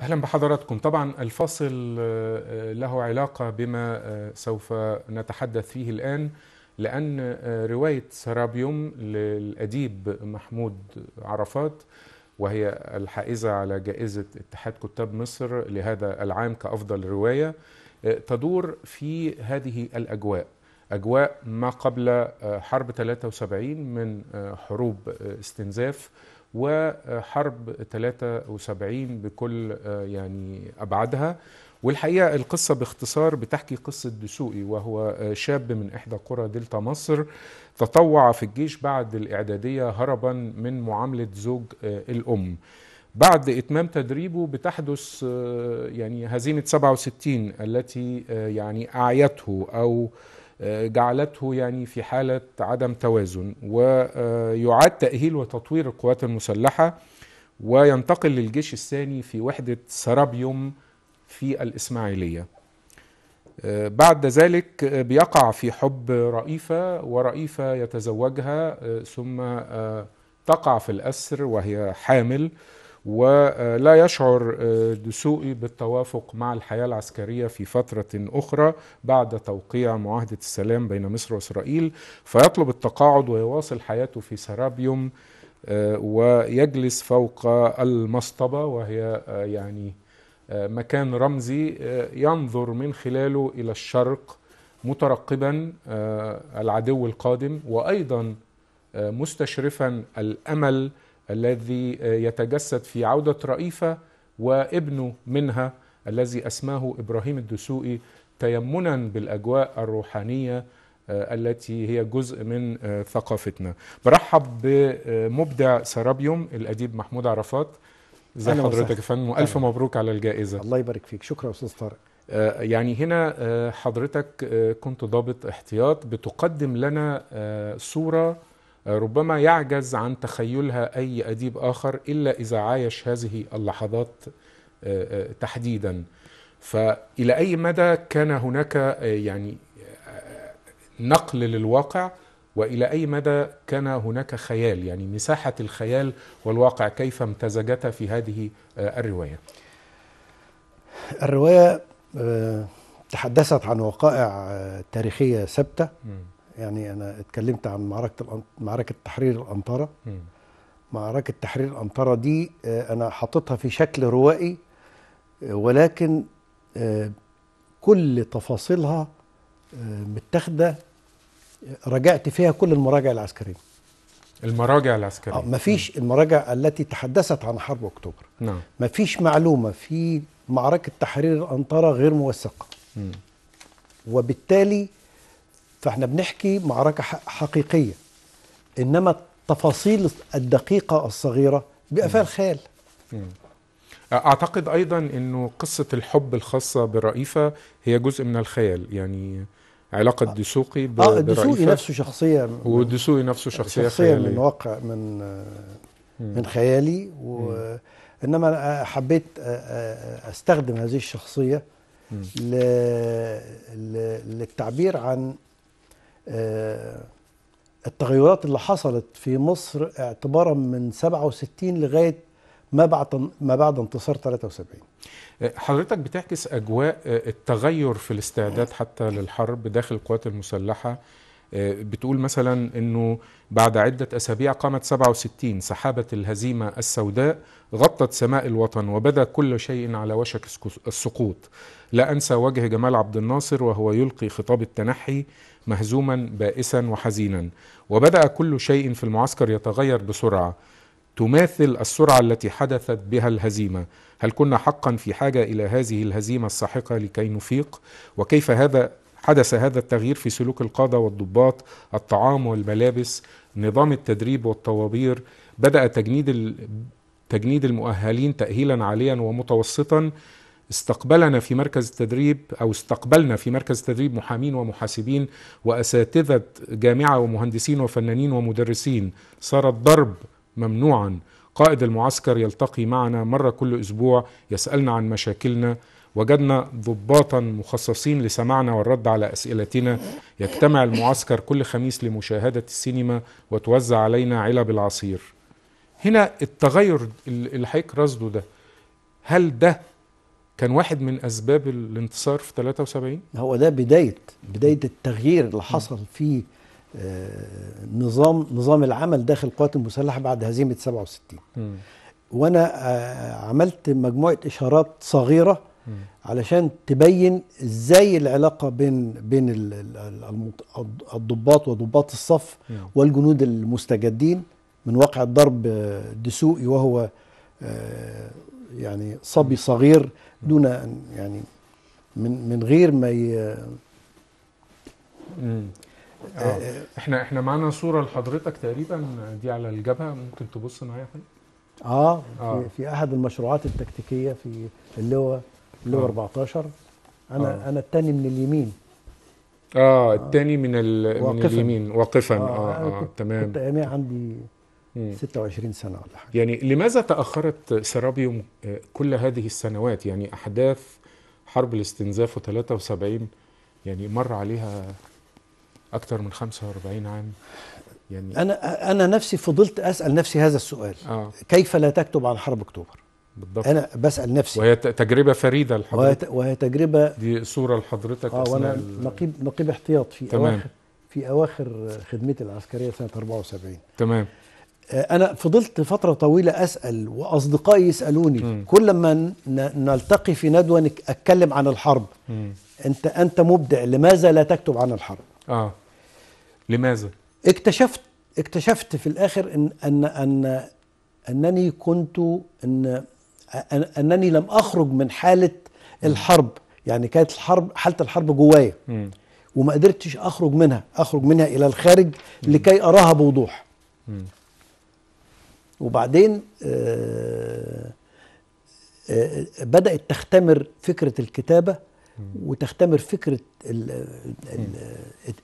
اهلا بحضراتكم طبعا الفاصل آه، له علاقه بما آه، سوف نتحدث فيه الان لان آه، روايه سرابيوم للاديب محمود عرفات وهي الحائزه على جائزه اتحاد كتاب مصر لهذا العام كافضل روايه تدور في هذه الاجواء أجواء ما قبل آه، حرب 73 من آه، حروب آه، استنزاف وحرب 73 بكل يعني أبعادها والحقيقة القصة باختصار بتحكي قصة دسوقي وهو شاب من إحدى قرى دلتا مصر تطوع في الجيش بعد الإعدادية هربا من معاملة زوج الأم بعد إتمام تدريبه بتحدث يعني هزيمة 67 التي يعني أعيته أو جعلته يعني في حالة عدم توازن ويعاد تأهيل وتطوير القوات المسلحة وينتقل للجيش الثاني في وحدة سرابيوم في الإسماعيلية بعد ذلك بيقع في حب رئيفة ورئيفة يتزوجها ثم تقع في الأسر وهي حامل ولا يشعر دسوقي آه، بالتوافق مع الحياة العسكرية في فترة أخرى بعد توقيع معاهدة السلام بين مصر وإسرائيل فيطلب التقاعد ويواصل حياته في سرابيوم آه، ويجلس فوق المصطبة وهي آه، يعني مكان رمزي ينظر من خلاله إلى الشرق مترقبا العدو القادم وأيضا مستشرفا الأمل الذي آه، يتجسد في عودة رئيفة وابنه منها الذي أسماه إبراهيم الدسوقي تيمنا بالأجواء الروحانية آه، التي هي جزء من آه، ثقافتنا برحب بمبدع سرابيوم الأديب محمود عرفات ازي حضرتك يا فندم والف مبروك على الجائزه الله يبارك فيك شكرا استاذ طارق يعني هنا حضرتك كنت ضابط احتياط بتقدم لنا صوره ربما يعجز عن تخيلها اي اديب اخر الا اذا عايش هذه اللحظات آه، آه، تحديدا فالى اي مدى كان هناك آه، يعني نقل للواقع والى اي مدى كان هناك خيال يعني مساحه الخيال والواقع كيف امتزجتا في هذه الروايه الروايه تحدثت عن وقائع تاريخيه ثابته يعني انا اتكلمت عن معركه معركه تحرير الانطره معركه تحرير الانطره دي آه، انا حاططها في شكل روائي آه، ولكن آه، كل تفاصيلها متاخده راجعت فيها كل المراجع العسكريه المراجع العسكريه آه مفيش المراجع التي تحدثت عن حرب اكتوبر نعم مفيش معلومه في معركه تحرير الانطره غير موثقه وبالتالي فاحنا بنحكي معركة حقيقية إنما التفاصيل الدقيقة الصغيرة بيبقى فيها الخيال أعتقد أيضا أنه قصة الحب الخاصة برئيفة هي جزء من الخيال يعني علاقة دسوقي آه دسوقي آه، نفسه شخصية ودسوقي نفسه شخصية, شخصية خيالية. من واقع من من خيالي و انما حبيت استخدم هذه الشخصية ل... ل... للتعبير عن آه، التغيرات اللي حصلت في مصر اعتبارا من 67 لغايه ما بعد ما بعد انتصار 73 آه، حضرتك بتعكس اجواء آه، التغير في الاستعداد حتى للحرب داخل القوات المسلحه بتقول مثلا انه بعد عده اسابيع قامت 67 سحابه الهزيمه السوداء غطت سماء الوطن وبدا كل شيء على وشك السقوط لا انسى وجه جمال عبد الناصر وهو يلقي خطاب التنحي مهزوما بائسا وحزينا وبدا كل شيء في المعسكر يتغير بسرعه تماثل السرعه التي حدثت بها الهزيمه هل كنا حقا في حاجه الى هذه الهزيمه الساحقه لكي نفيق وكيف هذا حدث هذا التغيير في سلوك القاده والضباط الطعام والملابس نظام التدريب والطوابير بدا تجنيد تجنيد المؤهلين تاهيلا عاليا ومتوسطا استقبلنا في مركز التدريب او استقبلنا في مركز التدريب محامين ومحاسبين واساتذه جامعه ومهندسين وفنانين ومدرسين صار الضرب ممنوعا قائد المعسكر يلتقي معنا مره كل اسبوع يسالنا عن مشاكلنا وجدنا ضباطا مخصصين لسماعنا والرد على اسئلتنا يجتمع المعسكر كل خميس لمشاهده السينما وتوزع علينا علب العصير هنا التغير اللي حضرتك رصده ده هل ده كان واحد من اسباب الانتصار في 73 هو ده بدايه بدايه التغيير اللي حصل في آه، نظام نظام العمل داخل القوات المسلحه بعد هزيمه 67 وانا آه، عملت مجموعه اشارات صغيره علشان تبين ازاي العلاقه بين بين الضباط وضباط الصف والجنود المستجدين من واقع ضرب دسوقي وهو آه، يعني صبي صغير دون ان يعني من من غير ما ي... آه،, آه. آه. احنا احنا معانا صوره لحضرتك تقريبا دي على الجبهه ممكن تبص معايا اه, آه. في, آه. في احد المشروعات التكتيكيه في اللي هو اللي آه. 14 انا آه. انا الثاني من اليمين اه الثاني من من اليمين واقفا اه, آه. آه. تمام كنت عندي 26 سنة ولا حاجة يعني لماذا تأخرت سرابيوم آه، كل هذه السنوات يعني أحداث حرب الاستنزاف و 73 يعني مر عليها أكثر من 45 عام يعني أنا أنا نفسي فضلت أسأل نفسي هذا السؤال آه. كيف لا تكتب عن حرب أكتوبر؟ بالضبط انا بسال نفسي وهي تجربه فريده لحضرتك وهي تجربه دي صوره لحضرتك اه وانا نقيب نقيب احتياط في تمام. اواخر في اواخر خدمتي العسكريه سنه 74 تمام آه، انا فضلت فتره طويله اسال واصدقائي يسالوني م. كل ما نلتقي في ندوه اتكلم عن الحرب م. انت انت مبدع لماذا لا تكتب عن الحرب اه لماذا اكتشفت اكتشفت في الاخر ان ان ان انني كنت ان انني لم اخرج من حاله الحرب يعني كانت الحرب حاله الحرب جوايا وما قدرتش اخرج منها اخرج منها الى الخارج لكي اراها بوضوح م. وبعدين آه، آه، آه، بدأت تختمر فكرة الكتابة وتختمر فكرة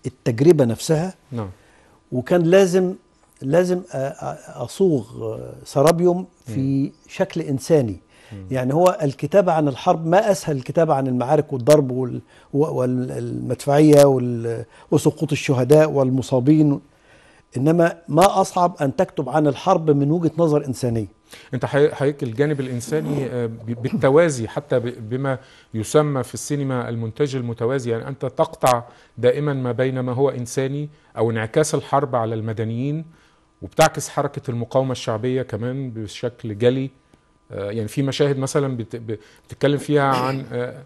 التجربة نفسها نعم وكان لازم لازم أصوغ سرابيوم في شكل إنساني يعني هو الكتابة عن الحرب ما أسهل الكتابة عن المعارك والضرب والمدفعية وسقوط الشهداء والمصابين انما ما اصعب ان تكتب عن الحرب من وجهه نظر انسانيه انت حضرتك الجانب الانساني آه، بالتوازي حتى بما يسمى في السينما المنتج المتوازي يعني انت تقطع دائما ما بين ما هو انساني او انعكاس الحرب على المدنيين وبتعكس حركه المقاومه الشعبيه كمان بشكل جلي آه، يعني في مشاهد مثلا بتتكلم فيها عن آه،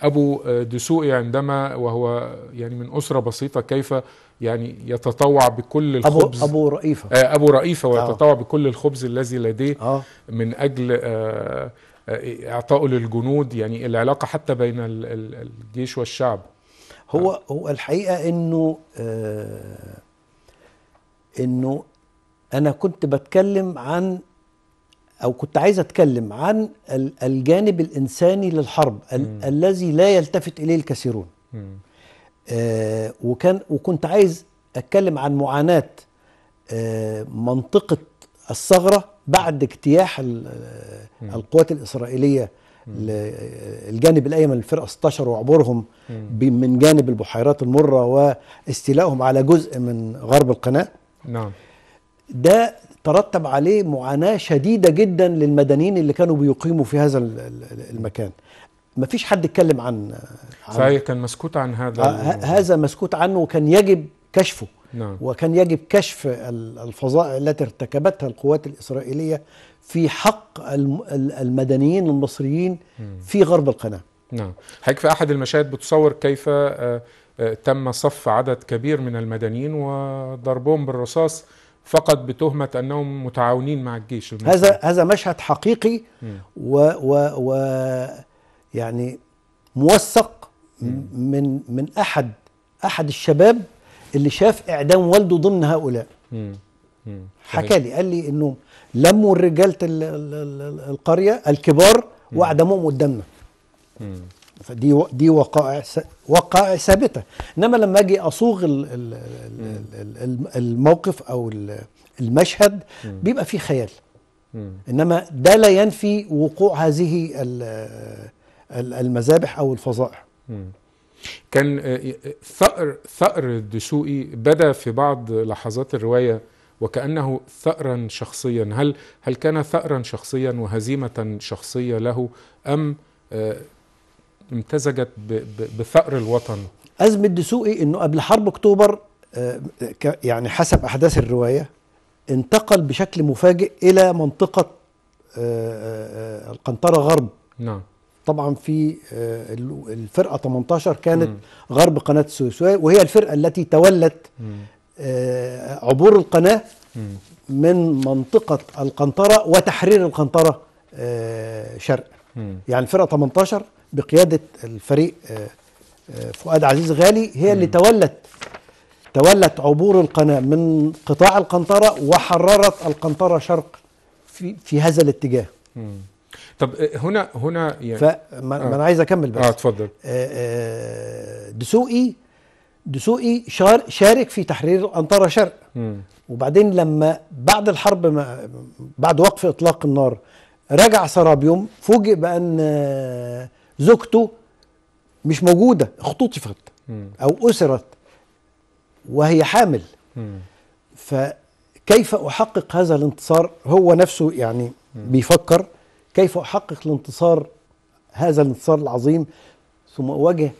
ابو دسوقي عندما وهو يعني من اسره بسيطه كيف يعني يتطوع بكل الخبز أبو, أبو رئيفة آه أبو رئيفة آه. ويتطوع آه. بكل الخبز الذي لديه آه. من أجل آه, آه، إعطائه للجنود يعني العلاقة حتى بين الجيش والشعب هو آه. هو الحقيقة إنه آه إنه أنا كنت بتكلم عن أو كنت عايز أتكلم عن الجانب الإنساني للحرب الذي لا يلتفت إليه الكثيرون م. آه، وكان وكنت عايز اتكلم عن معاناه آه منطقه الثغره بعد اجتياح القوات الاسرائيليه الجانب الايمن الفرقة 16 وعبورهم من جانب البحيرات المره واستيلائهم على جزء من غرب القناه نعم ده ترتب عليه معاناه شديده جدا للمدنيين اللي كانوا بيقيموا في هذا المكان ما فيش حد اتكلم عن, عن صحيح كان مسكوت عن هذا آه، هذا مسكوت عنه وكان يجب كشفه نعم. وكان يجب كشف الفظائع التي ارتكبتها القوات الإسرائيلية في حق المدنيين المصريين في غرب القناة نعم حضرتك في أحد المشاهد بتصور كيف آه، آه، تم صف عدد كبير من المدنيين وضربهم بالرصاص فقط بتهمة أنهم متعاونين مع الجيش المصري. هذا هذا مشهد حقيقي و, و, و يعني موثق من من احد احد الشباب اللي شاف اعدام والده ضمن هؤلاء حكى لي قال لي انه لموا رجاله القريه الكبار واعدموهم قدامنا فدي دي وقائع وقائع ثابته انما لما اجي اصوغ الموقف او المشهد بيبقى فيه خيال انما ده لا ينفي وقوع هذه المذابح او الفظائع كان آه، آه، ثأر ثأر الدسوقي بدا في بعض لحظات الروايه وكانه ثأرا شخصيا هل هل كان ثأرا شخصيا وهزيمه شخصيه له ام آه، امتزجت بثأر الوطن أزمة دسوقي أنه قبل حرب أكتوبر يعني حسب أحداث الرواية انتقل بشكل مفاجئ إلى منطقة القنطرة غرب نعم طبعا في آه، الفرقه 18 كانت غرب قناه السويس وهي الفرقه التي تولت آه، عبور القناه من منطقه القنطره وتحرير القنطره آه، شرق يعني الفرقه 18 بقياده الفريق فؤاد عزيز غالي هي اللي تولت تولت عبور القناه من قطاع القنطره وحررت القنطره شرق في في هذا الاتجاه طب آه، هنا هنا يعني فما آه. انا عايز اكمل بس اه اتفضل آه، آه، دسوقي دسوقي شار شارك في تحرير انطره شرق م. وبعدين لما بعد الحرب ما بعد وقف اطلاق النار رجع سرابيوم فوجئ بان زوجته مش موجوده اختطفت او اسرت وهي حامل فكيف احقق هذا الانتصار هو نفسه يعني بيفكر كيف أحقق الانتصار هذا الانتصار العظيم ثم أواجه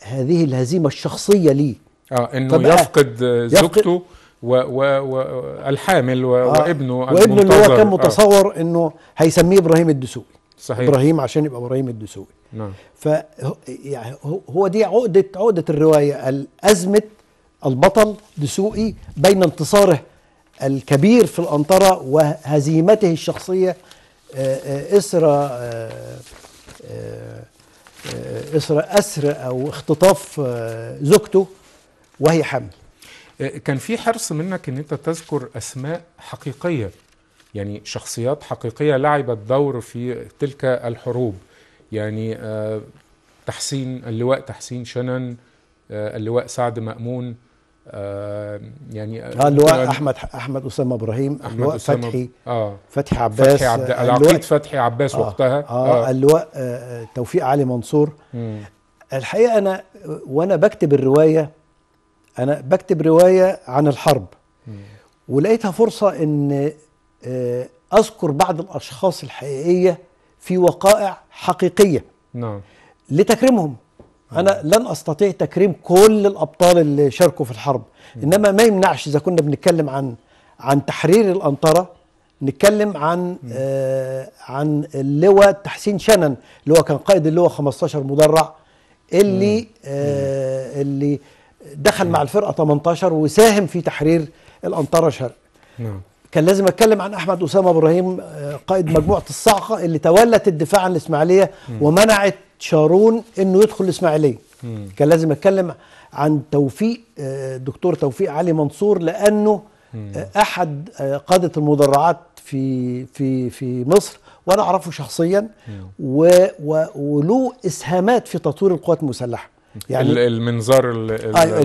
هذه الهزيمة الشخصية لي آه إنه يفقد زوجته والحامل و... آه وابنه وابنه اللي هو كان آه. متصور آه إنه هيسميه إبراهيم الدسوقي صحيح إبراهيم عشان يبقى إبراهيم الدسوقي نعم ف يعني هو دي عقدة عقدة الرواية أزمة البطل دسوقي بين انتصاره الكبير في الأنطرة وهزيمته الشخصية إسرى إسرى أسر أو اختطاف زوجته وهي حامل كان في حرص منك أن أنت تذكر أسماء حقيقية يعني شخصيات حقيقية لعبت دور في تلك الحروب يعني آه، تحسين اللواء تحسين شنن آه، اللواء سعد مأمون آه يعني آه اللواء احمد احمد اسامه ابراهيم أحمد اللواء أسامة فتحي اه فتحي عباس فتحي عبد العقيد فتحي عباس آه وقتها اه, آه اللواء آه،, آه توفيق علي منصور الحقيقه انا وانا بكتب الروايه انا بكتب روايه عن الحرب ولقيتها فرصه ان آه اذكر بعض الاشخاص الحقيقيه في وقائع حقيقيه نعم لتكريمهم انا لن استطيع تكريم كل الابطال اللي شاركوا في الحرب انما ما يمنعش اذا كنا بنتكلم عن عن تحرير الانطره نتكلم عن آه عن اللواء تحسين شنن اللي هو كان قائد اللواء 15 مدرع اللي آه اللي دخل مع الفرقه 18 وساهم في تحرير الانطره شرق نعم كان لازم اتكلم عن احمد اسامه ابراهيم آه، قائد مجموعه الصاعقه اللي تولت الدفاع عن الاسماعيليه ومنعت شارون انه يدخل الاسماعيليه كان لازم اتكلم عن توفيق آه، دكتور توفيق علي منصور لانه آه، احد آه، قاده المدرعات في في في مصر وانا اعرفه شخصيا و و وله اسهامات في تطوير القوات المسلحه يعني المنظار اللي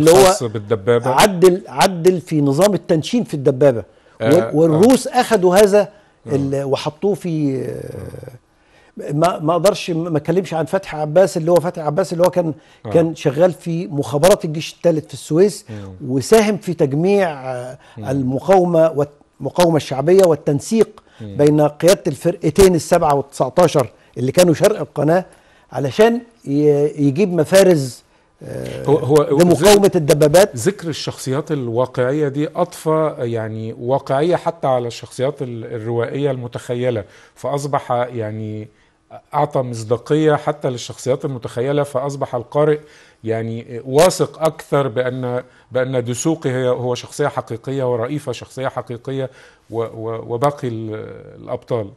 الخاص بالدبابه عدل عدل في نظام التنشين في الدبابه آه والروس آه. اخذوا هذا وحطوه في آه ما ما اقدرش ما اتكلمش عن فتحي عباس اللي هو فتحي عباس اللي هو كان آه. كان شغال في مخابرات الجيش الثالث في السويس مم. وساهم في تجميع آه، مم. المقاومه والمقاومه الشعبيه والتنسيق مم. بين قياده الفرقتين السبعه وال19 اللي كانوا شرق القناه علشان يجيب مفارز آه، هو هو لمقاومه الدبابات ذكر الشخصيات الواقعيه دي اضفى يعني واقعيه حتى على الشخصيات الروائيه المتخيله فاصبح يعني اعطى مصداقيه حتى للشخصيات المتخيله فاصبح القارئ يعني واثق اكثر بان بان دسوقي هي هو شخصيه حقيقيه ورئيفه شخصيه حقيقيه وباقي الابطال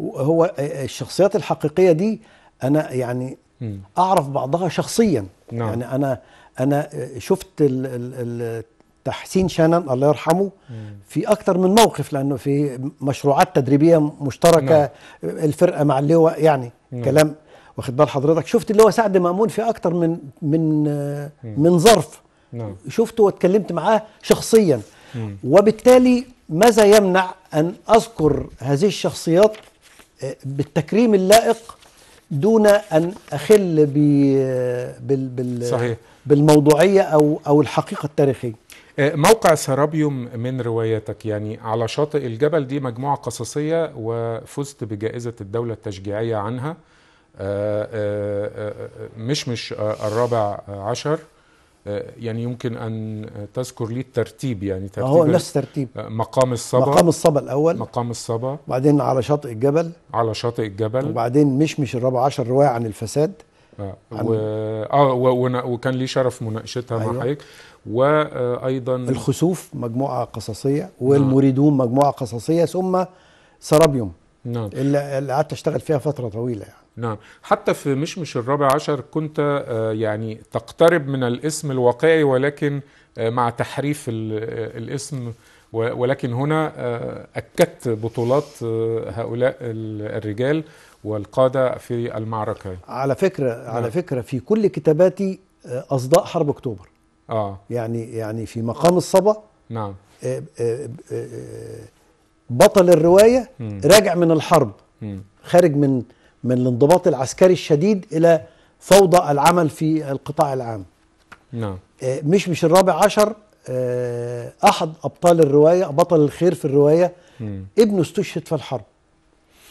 هو الشخصيات الحقيقيه دي انا يعني اعرف بعضها شخصيا نعم. يعني انا انا شفت تحسين شنن الله يرحمه في اكثر من موقف لانه في مشروعات تدريبيه مشتركه نعم. الفرقه مع اللواء يعني نعم. كلام واخد بال حضرتك شفت اللواء سعد مامون في اكثر من من مم. من ظرف نعم. شفته واتكلمت معاه شخصيا مم. وبالتالي ماذا يمنع ان اذكر هذه الشخصيات آه، بالتكريم اللائق دون ان اخل آه، بال بال صحيح. بالموضوعيه او او الحقيقه التاريخيه آه، موقع سرابيوم من روايتك يعني على شاطئ الجبل دي مجموعة قصصية وفزت بجائزة الدولة التشجيعية عنها آه، آه، مش مش الرابع عشر يعني يمكن ان تذكر لي الترتيب يعني ترتيب هو نفس الترتيب مقام الصبا مقام الصبا الاول مقام الصبا وبعدين على شاطئ الجبل على شاطئ الجبل وبعدين مشمش الرابع عشر روايه عن الفساد اه و... اه و... وكان لي شرف مناقشتها أيوة. مع حضرتك وايضا الخسوف مجموعه قصصيه نعم. والمريدون مجموعه قصصيه ثم سرابيوم نعم اللي قعدت اشتغل فيها فتره طويله يعني نعم حتى في مشمش الرابع عشر كنت آه، يعني تقترب من الاسم الواقعي ولكن آه، مع تحريف آه، الاسم ولكن هنا آه، أكدت بطولات آه، هؤلاء الرجال والقادة في المعركة على فكرة نعم. على فكرة في كل كتاباتي آه، أصداء حرب أكتوبر آه. يعني يعني في مقام الصبا نعم بطل الرواية راجع من الحرب خارج من من الانضباط العسكري الشديد إلى فوضى العمل في القطاع العام نعم مش مش الرابع عشر آه، احد ابطال الروايه بطل الخير في الروايه مم. ابنه استشهد في الحرب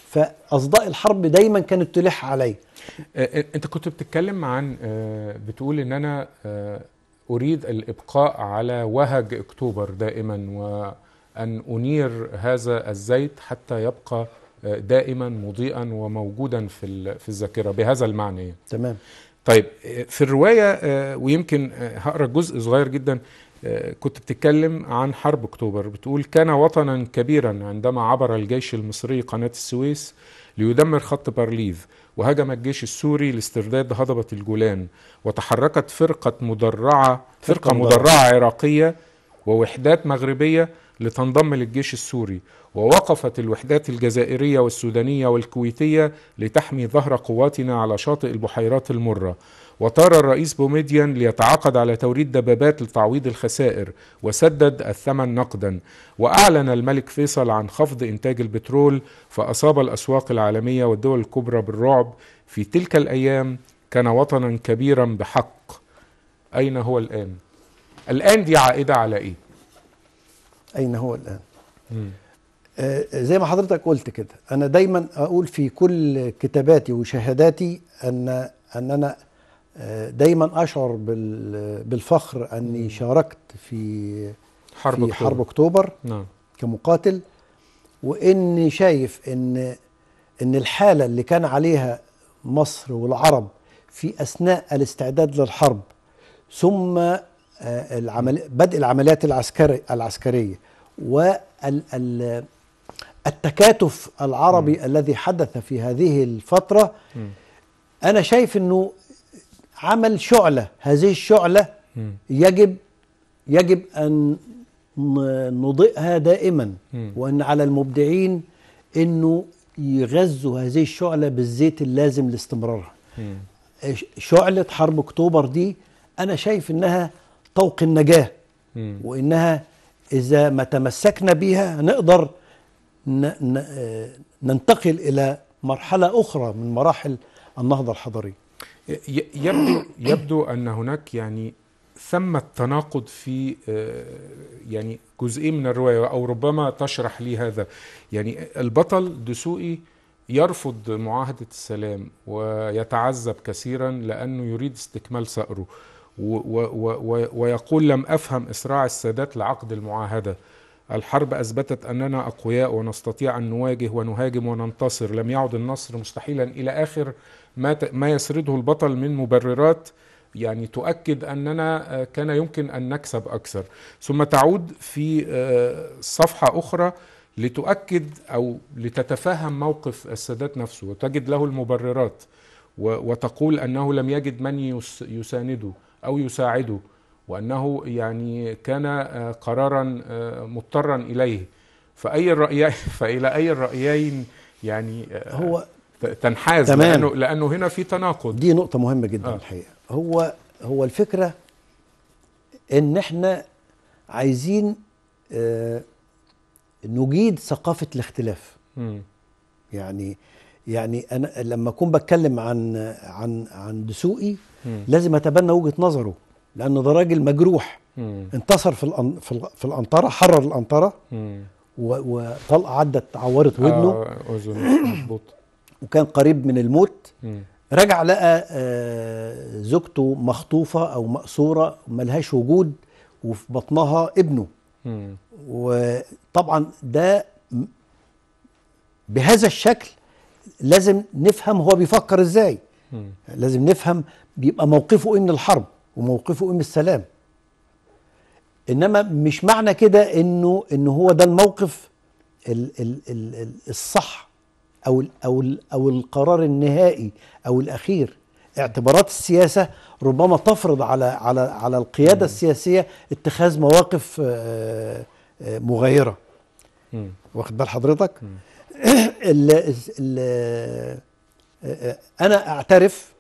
فاصداء الحرب دايما كانت تلح علي آه، آه، انت كنت بتتكلم عن بتقول ان انا اريد الابقاء على وهج اكتوبر دائما وان انير هذا الزيت حتى يبقى دائما مضيئا وموجودا في في الذاكره بهذا المعنى يعني. تمام طيب في الروايه ويمكن هقرا جزء صغير جدا آه، كنت بتتكلم عن حرب اكتوبر بتقول كان وطنا كبيرا عندما عبر الجيش المصري قناه السويس ليدمر خط بارليف وهجم الجيش السوري لاسترداد هضبه الجولان وتحركت فرقه مدرعه فرقه مدرعه عراقيه ووحدات مغربيه لتنضم للجيش السوري ووقفت الوحدات الجزائريه والسودانيه والكويتيه لتحمي ظهر قواتنا على شاطئ البحيرات المره وطار الرئيس بوميديان ليتعاقد على توريد دبابات لتعويض الخسائر وسدد الثمن نقدا وأعلن الملك فيصل عن خفض إنتاج البترول فأصاب الأسواق العالمية والدول الكبرى بالرعب في تلك الأيام كان وطنا كبيرا بحق أين هو الآن؟ الآن دي عائدة على إيه؟ أين هو الآن؟ مم. آه، آه، زي ما حضرتك قلت كده انا دايما اقول في كل كتاباتي وشهاداتي ان ان انا دايما اشعر بالفخر اني شاركت في حرب في أكتوبر. حرب اكتوبر نعم. كمقاتل واني شايف ان ان الحاله اللي كان عليها مصر والعرب في اثناء الاستعداد للحرب ثم آه، العمل بدء العمليات العسكري العسكريه والتكاتف العربي م. الذي حدث في هذه الفتره م. انا شايف انه عمل شعلة هذه الشعلة يجب يجب أن نضئها دائما وأن على المبدعين أنه يغذوا هذه الشعلة بالزيت اللازم لاستمرارها شعلة حرب أكتوبر دي أنا شايف أنها طوق النجاة وأنها إذا ما تمسكنا بها نقدر آه، ننتقل إلى مرحلة أخرى من مراحل النهضة الحضرية يبدو يبدو ان هناك يعني ثمة تناقض في آه، يعني جزئين من الرواية أو ربما تشرح لي هذا يعني البطل دسوقي يرفض معاهدة السلام ويتعذب كثيرا لأنه يريد استكمال ثأره ويقول لم أفهم إسراع السادات لعقد المعاهدة الحرب اثبتت اننا اقوياء ونستطيع ان نواجه ونهاجم وننتصر لم يعد النصر مستحيلا الى اخر ما ما يسرده البطل من مبررات يعني تؤكد اننا آه، كان يمكن ان نكسب اكثر ثم تعود في آه، صفحه اخرى لتؤكد او لتتفهم موقف السادات نفسه وتجد له المبررات وتقول انه لم يجد من يسانده او يساعده وانه يعني كان آه، قرارا آه، مضطرا اليه فاي الرايين فالى اي الرايين يعني آه، هو تنحاز تمام. لانه لانه هنا في تناقض دي نقطه مهمه جدا آه. الحقيقه هو هو الفكره ان احنا عايزين نجيد ثقافه الاختلاف م. يعني يعني انا لما اكون بتكلم عن عن عن دسوقي م. لازم اتبنى وجهه نظره لان ده راجل مجروح مم. انتصر في الأن... في القنطره حرر القنطره وطلقه عدت عورت ودنه آه وكان قريب من الموت مم. رجع لقى آه زوجته مخطوفه او مأسوره ملهاش وجود وفي بطنها ابنه مم. وطبعا ده بهذا الشكل لازم نفهم هو بيفكر ازاي مم. لازم نفهم بيبقى موقفه ايه من الحرب وموقفه ام السلام انما مش معنى كده انه ان هو ده الموقف الـ الـ الـ الصح او الـ او الـ او القرار النهائي او الاخير اعتبارات السياسه ربما تفرض على على على القياده مم. السياسيه اتخاذ مواقف آه، آه، مغايره واخد بال حضرتك الـ ال ال آه، انا اعترف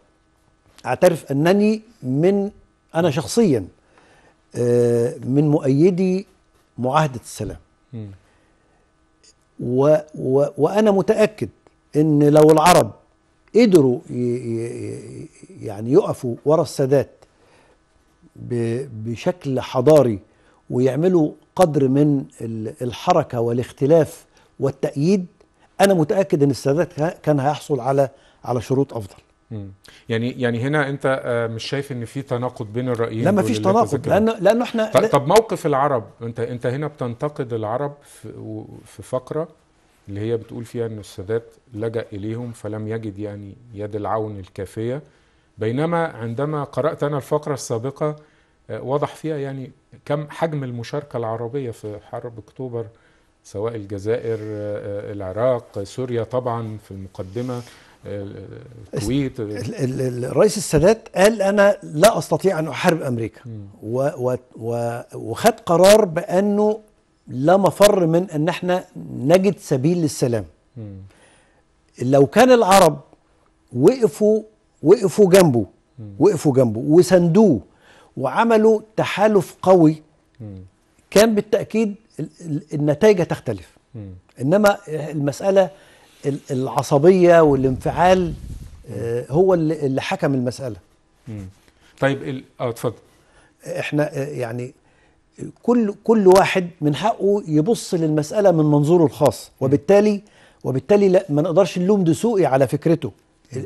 اعترف انني من انا شخصيا آه، من مؤيدي معاهده السلام و و وانا متاكد ان لو العرب قدروا يعني يقفوا ورا السادات بشكل حضاري ويعملوا قدر من الحركه والاختلاف والتأييد انا متاكد ان السادات كان هيحصل على على شروط افضل يعني يعني هنا انت آه، مش شايف ان في تناقض بين الرايين لا ما فيش تناقض لان لانه احنا طب, طب موقف العرب انت انت هنا بتنتقد العرب في, في فقره اللي هي بتقول فيها ان السادات لجا اليهم فلم يجد يعني يد العون الكافيه بينما عندما قرات انا الفقره السابقه آه، وضح فيها يعني كم حجم المشاركه العربيه في حرب اكتوبر سواء الجزائر آه، العراق سوريا طبعا في المقدمه الكويت الرئيس السادات قال انا لا استطيع ان احارب امريكا و و وخد قرار بانه لا مفر من ان احنا نجد سبيل للسلام م. لو كان العرب وقفوا وقفوا جنبه م. وقفوا جنبه وساندوه وعملوا تحالف قوي م. كان بالتاكيد النتائج هتختلف انما المساله العصبيه والانفعال آه، هو اللي حكم المساله مم. طيب اه اتفضل احنا آه، يعني كل كل واحد من حقه يبص للمساله من منظوره الخاص وبالتالي وبالتالي لا ما نقدرش نلوم دسوقي على فكرته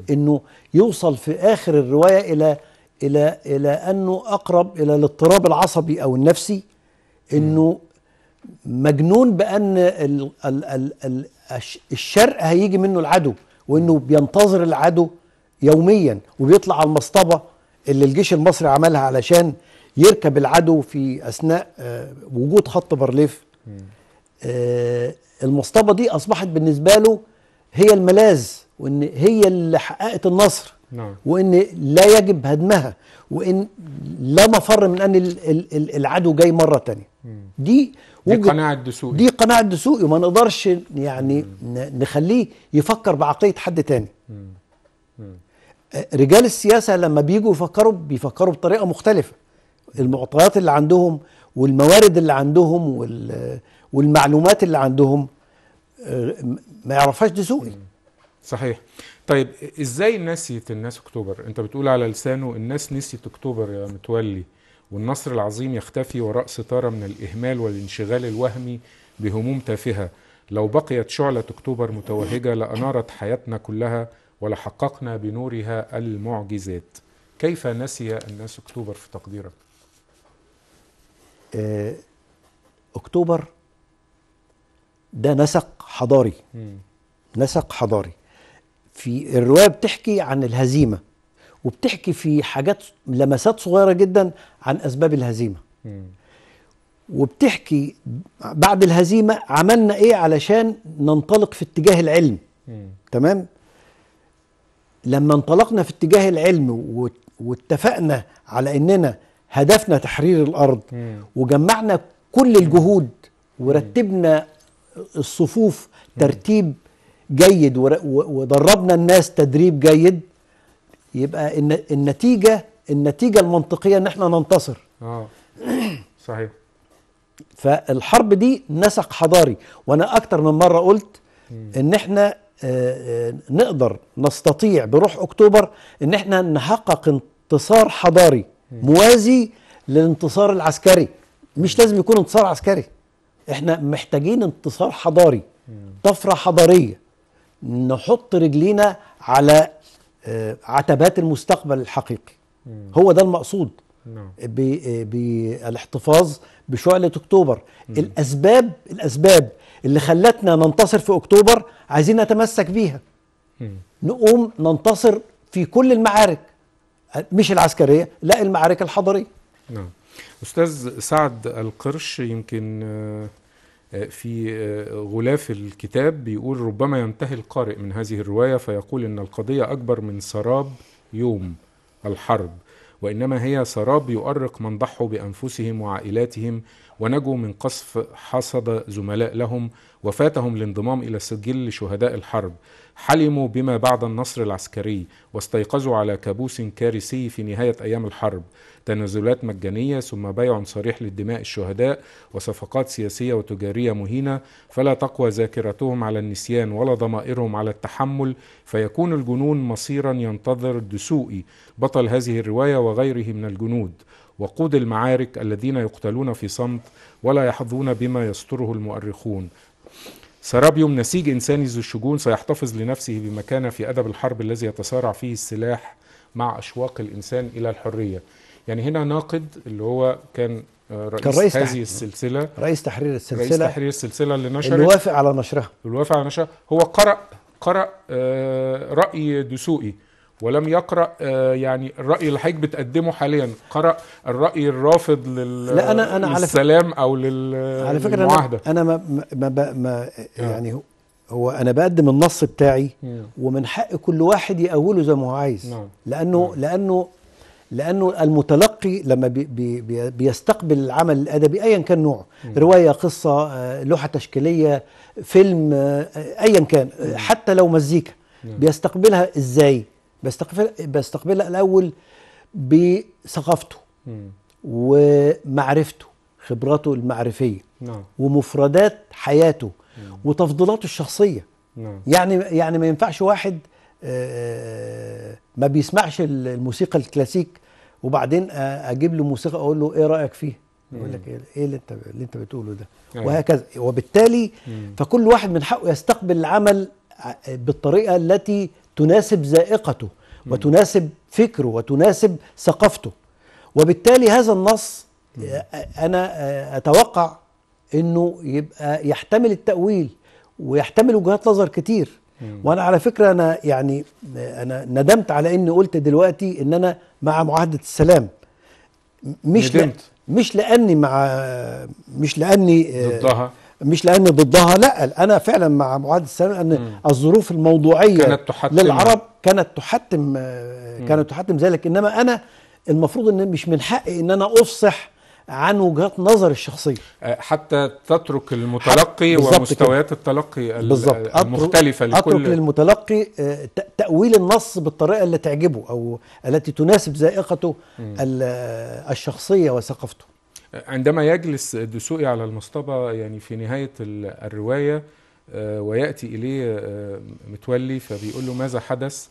انه يوصل في اخر الروايه الى الى الى انه اقرب الى الاضطراب العصبي او النفسي انه مجنون بان ال ال ال الشرق هيجي منه العدو وانه بينتظر العدو يوميا وبيطلع على المصطبه اللي الجيش المصري عملها علشان يركب العدو في اثناء آه، وجود خط بارليف آه، المصطبه دي اصبحت بالنسبه له هي الملاذ وان هي اللي حققت النصر نعم. وان لا يجب هدمها وان لا مفر من ان العدو جاي مره تانية دي دي قناعه دسوقي دي قناعه دسوقي وما نقدرش يعني نخليه يفكر بعقليه حد تاني رجال السياسه لما بيجوا يفكروا بيفكروا بطريقه مختلفه المعطيات اللي عندهم والموارد اللي عندهم والمعلومات اللي عندهم آه، ما يعرفهاش دسوقي صحيح طيب ازاي نسيت الناس اكتوبر انت بتقول على لسانه الناس نسيت اكتوبر يا متولي والنصر العظيم يختفي وراء ستاره من الاهمال والانشغال الوهمي بهموم تافهه لو بقيت شعله اكتوبر متوهجه لانارت حياتنا كلها ولحققنا بنورها المعجزات كيف نسي الناس اكتوبر في تقديرك آه، اكتوبر ده نسق حضاري نسق حضاري في الروايه بتحكي عن الهزيمه وبتحكي في حاجات لمسات صغيره جدا عن اسباب الهزيمه وبتحكي بعد الهزيمه عملنا ايه علشان ننطلق في اتجاه العلم تمام لما انطلقنا في اتجاه العلم واتفقنا على اننا هدفنا تحرير الارض وجمعنا كل الجهود ورتبنا الصفوف ترتيب جيد ودربنا الناس تدريب جيد يبقى النتيجه النتيجه المنطقيه ان احنا ننتصر اه صحيح فالحرب دي نسق حضاري وانا اكتر من مره قلت ان احنا آه، آه، نقدر نستطيع بروح اكتوبر ان احنا نحقق انتصار حضاري موازي للانتصار العسكري مش لازم يكون انتصار عسكري احنا محتاجين انتصار حضاري طفره حضاريه نحط رجلينا على آه، عتبات المستقبل الحقيقي هو ده المقصود نعم. آه، بالاحتفاظ بشعلة أكتوبر الأسباب الأسباب اللي خلتنا ننتصر في أكتوبر عايزين نتمسك بيها نقوم ننتصر في كل المعارك مش العسكرية لا المعارك الحضرية نعم أستاذ سعد القرش يمكن آه، في آه، غلاف الكتاب بيقول ربما ينتهي القارئ من هذه الروايه فيقول ان القضيه اكبر من سراب يوم الحرب وانما هي سراب يؤرق من ضحوا بانفسهم وعائلاتهم ونجوا من قصف حصد زملاء لهم وفاتهم الانضمام الى سجل شهداء الحرب حلموا بما بعد النصر العسكري واستيقظوا على كابوس كارثي في نهاية أيام الحرب تنازلات مجانية ثم بيع صريح للدماء الشهداء وصفقات سياسية وتجارية مهينة فلا تقوى ذاكرتهم على النسيان ولا ضمائرهم على التحمل فيكون الجنون مصيرا ينتظر الدسوقي بطل هذه الرواية وغيره من الجنود وقود المعارك الذين يقتلون في صمت ولا يحظون بما يستره المؤرخون سرابيوم نسيج إنساني ذو الشجون سيحتفظ لنفسه بمكانة في أدب الحرب الذي يتصارع فيه السلاح مع أشواق الإنسان إلى الحرية يعني هنا ناقد اللي هو كان آه، رئيس, كان رئيس هذه تحرير. السلسلة رئيس تحرير السلسلة رئيس تحرير السلسلة اللي نشرت اللي وافق على نشرها اللي وافق على نشرها هو قرأ قرأ آه، رأي دسوقي ولم يقرا آه، يعني الراي اللي حضرتك بتقدمه حاليا قرا الراي الرافض لل لا أنا أنا للسلام على او لل على فكره للمعاهدة. انا انا ما, ما, ما آه. يعني هو انا بقدم النص بتاعي آه. ومن حق كل واحد يأوله زي ما هو عايز نعم. لانه نعم. لانه لانه المتلقي لما بي بي بيستقبل العمل الادبي ايا كان نوعه نعم. روايه قصه لوحه تشكيليه فيلم ايا كان نعم. حتى لو مزيكا نعم. بيستقبلها ازاي بستقبل بستقبلها الاول بثقافته ومعرفته خبراته المعرفيه نعم. ومفردات حياته نعم. وتفضيلاته الشخصيه نعم. يعني يعني ما ينفعش واحد آه، آه، ما بيسمعش الموسيقى الكلاسيك وبعدين آه، اجيب له موسيقى اقول له ايه رايك فيه يقول لك إيه-, ايه اللي انت اللي انت بتقوله ده أيوة. وهكذا وبالتالي مم. فكل واحد من حقه يستقبل العمل بالطريقه التي تناسب ذائقته وتناسب فكره وتناسب ثقافته وبالتالي هذا النص آه، آه، انا آه، اتوقع انه يبقى يحتمل التاويل ويحتمل وجهات نظر كتير وانا على فكره انا يعني انا ندمت على اني قلت دلوقتي ان انا مع معاهده السلام مش ندمت. لا مش لاني مع مش لاني ضدها مش لان ضدها لا انا فعلا مع معاد السلام ان م. الظروف الموضوعيه كانت تحتم للعرب كانت تحتم آه، كانت تحتم ذلك انما انا المفروض ان مش من حقي ان انا افصح عن وجهات نظر الشخصيه آه، حتى تترك المتلقي ومستويات كده. التلقي بالزبط. المختلفه أترك لكل اترك للمتلقي آه، تاويل النص بالطريقه اللي تعجبه او التي تناسب ذائقته الشخصيه وثقافته عندما يجلس الدسوقي على المصطبة يعني في نهاية الرواية آه، ويأتي إليه آه، متولي فبيقول له ماذا حدث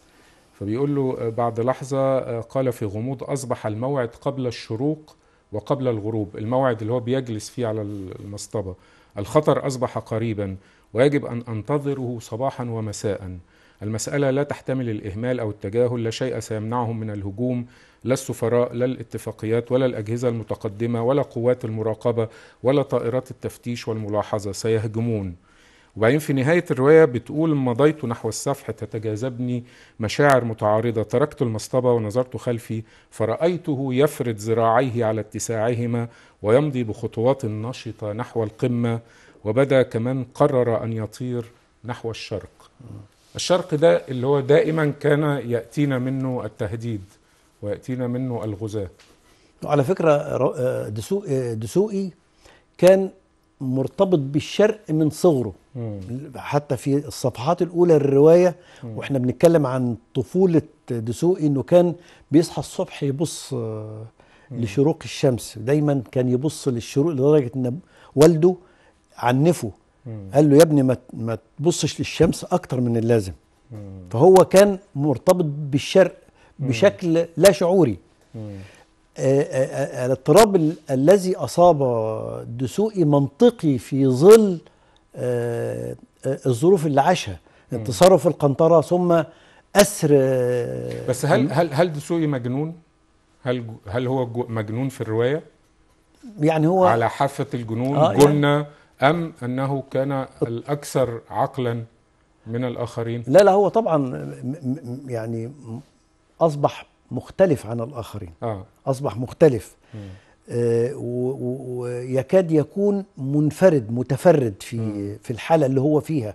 فبيقول له آه، بعد لحظة قال في غموض أصبح الموعد قبل الشروق وقبل الغروب الموعد اللي هو بيجلس فيه على المصطبة الخطر أصبح قريبا ويجب أن أنتظره صباحا ومساء المسألة لا تحتمل الإهمال أو التجاهل لا شيء سيمنعهم من الهجوم لا السفراء لا الاتفاقيات ولا الأجهزة المتقدمة ولا قوات المراقبة ولا طائرات التفتيش والملاحظة سيهجمون وبعدين في نهاية الرواية بتقول مضيت نحو السفح تتجاذبني مشاعر متعارضة تركت المصطبة ونظرت خلفي فرأيته يفرد ذراعيه على اتساعهما ويمضي بخطوات نشطة نحو القمة وبدا كمن قرر أن يطير نحو الشرق الشرق ده اللي هو دائما كان ياتينا منه التهديد وياتينا منه الغزاه على فكره آه، آه، دسوقي كان مرتبط بالشرق من صغره مم. حتى في الصفحات الاولى للروايه واحنا بنتكلم عن طفوله دسوقي انه كان بيصحى الصبح يبص آه، لشروق الشمس دايما كان يبص للشروق لدرجه ان والده عنفه مم. قال له يا ابني ما ما تبصش للشمس اكتر من اللازم مم. فهو كان مرتبط بالشرق بشكل مم. لا شعوري آه، آه، آه، الاضطراب الذي اصاب دسوقي منطقي في ظل الظروف اللي عاشها انتصاره في القنطره ثم اسر بس هل هل هل دسوقي مجنون؟ هل هل هو مجنون في الروايه؟ يعني هو على حافه الجنون آه يعني جنه يعني أم أنه كان الأكثر عقلا من الآخرين؟ لا لا هو طبعا يعني أصبح مختلف عن الآخرين آه. أصبح مختلف آه ويكاد يكون منفرد متفرد في م. في الحالة اللي هو فيها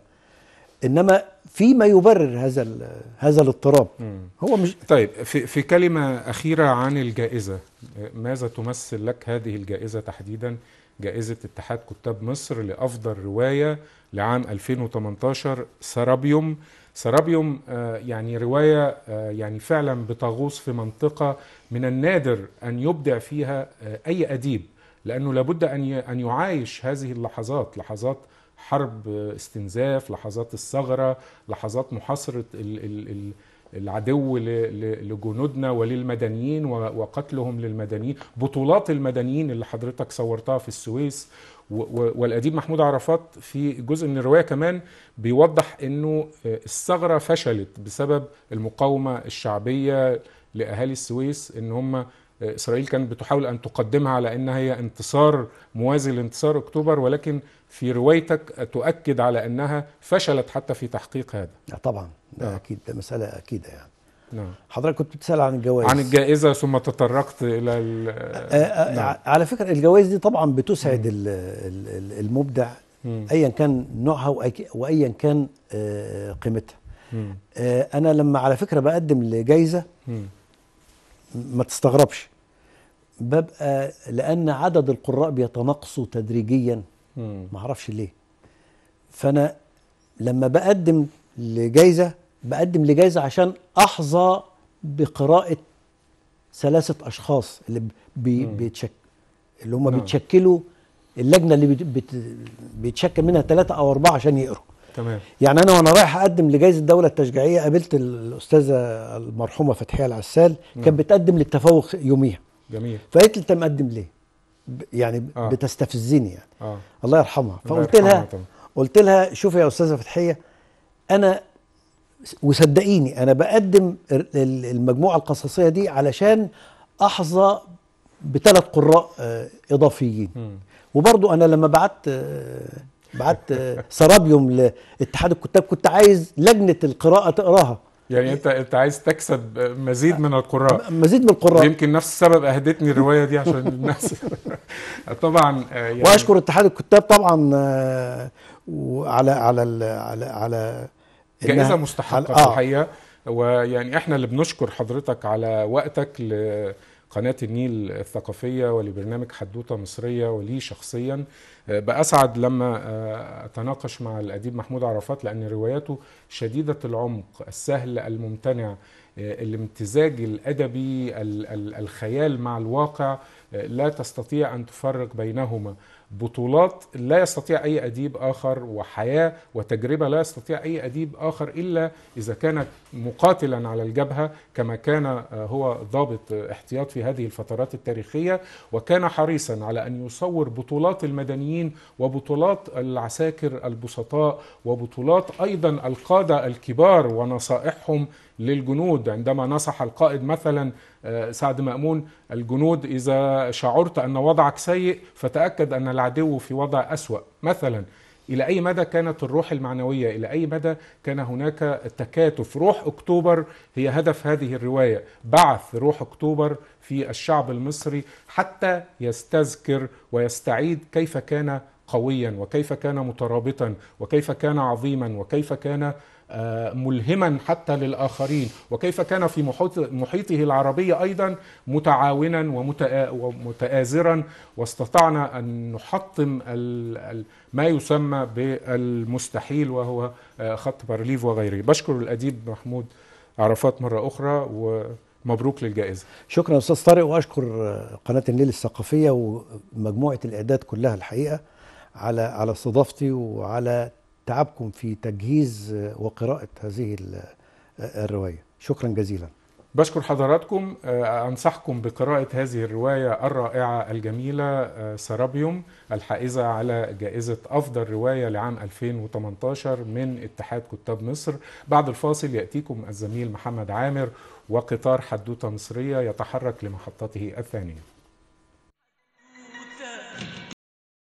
انما فيما يبرر هذا هذا الاضطراب هو مش طيب في في كلمه اخيره عن الجائزه ماذا تمثل لك هذه الجائزه تحديدا جائزة اتحاد كتاب مصر لأفضل رواية لعام 2018 سرابيوم سرابيوم آه، يعني رواية آه، يعني فعلا بتغوص في منطقة من النادر أن يبدع فيها آه، أي أديب لأنه لابد أن يعايش هذه اللحظات لحظات حرب استنزاف لحظات الثغرة لحظات محاصرة العدو لجنودنا وللمدنيين وقتلهم للمدنيين بطولات المدنيين اللي حضرتك صورتها في السويس والأديب محمود عرفات في جزء من الرواية كمان بيوضح أنه آه، الثغرة فشلت بسبب المقاومة الشعبية لأهالي السويس أن هم اسرائيل كانت بتحاول ان تقدمها على انها هي انتصار موازي لانتصار اكتوبر ولكن في روايتك تؤكد على انها فشلت حتى في تحقيق هذا. طبعا ده آه. اكيد ده مساله اكيده يعني. نعم. حضرتك كنت بتسال عن الجوائز عن الجائزه ثم تطرقت الى نعم. على فكره الجوائز دي طبعا بتسعد المبدع ايا كان نوعها وايا كان آه، قيمتها آه، انا لما على فكره بقدم لجائزه ما تستغربش ببقى لان عدد القراء بيتناقصوا تدريجيا ما اعرفش ليه فانا لما بقدم لجائزه بقدم لجائزه عشان احظى بقراءه ثلاثه اشخاص اللي بي بيتشك اللي هم نعم. بيتشكلوا اللجنه اللي بيتشكل منها ثلاثه او اربعه عشان يقروا تمام يعني انا وانا رايح اقدم لجائزه الدوله التشجيعيه قابلت الاستاذه المرحومه فتحيه العسال نعم. كانت بتقدم للتفوق يوميها جميل فقالت لي انت مقدم ليه يعني آه. بتستفزني يعني آه. الله يرحمها فقلت الله يرحمها لها قلت لها شوفي يا استاذه فتحيه انا وصدقيني انا بقدم المجموعه القصصيه دي علشان احظى بثلاث قراء آه، اضافيين وبرضو انا لما بعت آه، بعت سرابيوم لاتحاد الكتاب كنت عايز لجنه القراءه تقراها يعني انت انت عايز تكسب مزيد من القراء مزيد من القراء يمكن نفس السبب اهدتني الروايه دي عشان الناس طبعا آه، يعني واشكر اتحاد الكتاب طبعا آه، وعلى على على على جائزه مستحقه آه. الحقيقه آه. ويعني احنا اللي بنشكر حضرتك على وقتك ل قناة النيل الثقافية ولبرنامج حدوتة مصرية ولي شخصيا آه، بأسعد لما آه، أتناقش مع الأديب محمود عرفات لأن رواياته شديدة العمق السهل الممتنع آه، الامتزاج الأدبي الخيال مع الواقع لا تستطيع أن تفرق بينهما بطولات لا يستطيع اي اديب اخر وحياه وتجربه لا يستطيع اي اديب اخر الا اذا كان مقاتلا على الجبهه كما كان آه، هو ضابط احتياط في هذه الفترات التاريخيه وكان حريصا على ان يصور بطولات المدنيين وبطولات العساكر البسطاء وبطولات ايضا القاده الكبار ونصائحهم للجنود عندما نصح القائد مثلا آه، سعد مأمون الجنود إذا شعرت أن وضعك سيء فتأكد أن العدو في وضع أسوأ مثلا إلى أي مدى كانت الروح المعنوية إلى أي مدى كان هناك تكاتف روح أكتوبر هي هدف هذه الرواية بعث روح أكتوبر في الشعب المصري حتى يستذكر ويستعيد كيف كان قويا وكيف كان مترابطا وكيف كان عظيما وكيف كان آه، ملهما حتى للاخرين وكيف كان في محيطه العربي ايضا متعاونا ومتآزرا واستطعنا ان نحطم ما يسمى بالمستحيل وهو آه، خط بارليف وغيره بشكر الاديب محمود عرفات مره اخرى ومبروك للجائزه شكرا استاذ طارق واشكر آه، قناه النيل الثقافيه ومجموعه الاعداد كلها الحقيقه على على استضافتي وعلى تعبكم في تجهيز وقراءة هذه الرواية شكرا جزيلا بشكر حضراتكم آه، أنصحكم بقراءة هذه الرواية الرائعة الجميلة آه، سرابيوم الحائزة على جائزة أفضل رواية لعام 2018 من اتحاد كتاب مصر بعد الفاصل يأتيكم الزميل محمد عامر وقطار حدوتة مصرية يتحرك لمحطته الثانية